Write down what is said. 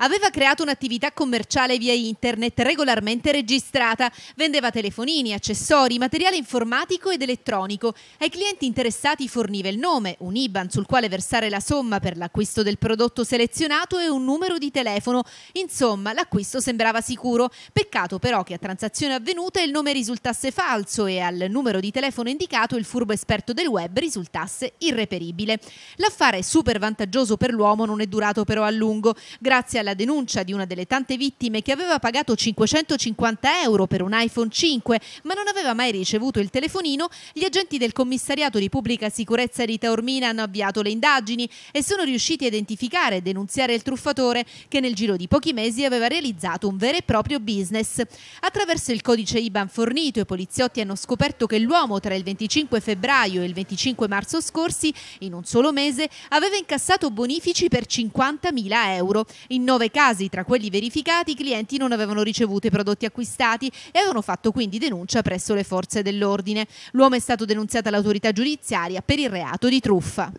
aveva creato un'attività commerciale via internet regolarmente registrata, vendeva telefonini, accessori, materiale informatico ed elettronico. Ai clienti interessati forniva il nome, un IBAN sul quale versare la somma per l'acquisto del prodotto selezionato e un numero di telefono. Insomma, l'acquisto sembrava sicuro. Peccato però che a transazione avvenuta il nome risultasse falso e al numero di telefono indicato il furbo esperto del web risultasse irreperibile. L'affare super vantaggioso per l'uomo non è durato però a lungo. Grazie alla alla denuncia di una delle tante vittime che aveva pagato 550 euro per un iPhone 5 ma non aveva mai ricevuto il telefonino, gli agenti del commissariato di pubblica sicurezza di Taormina hanno avviato le indagini e sono riusciti a identificare e denunziare il truffatore che nel giro di pochi mesi aveva realizzato un vero e proprio business. Attraverso il codice IBAN fornito i poliziotti hanno scoperto che l'uomo tra il 25 febbraio e il 25 marzo scorsi in un solo mese aveva incassato bonifici per 50.000 euro in nove casi tra quelli verificati i clienti non avevano ricevuto i prodotti acquistati e avevano fatto quindi denuncia presso le forze dell'ordine. L'uomo è stato denunziato all'autorità giudiziaria per il reato di truffa.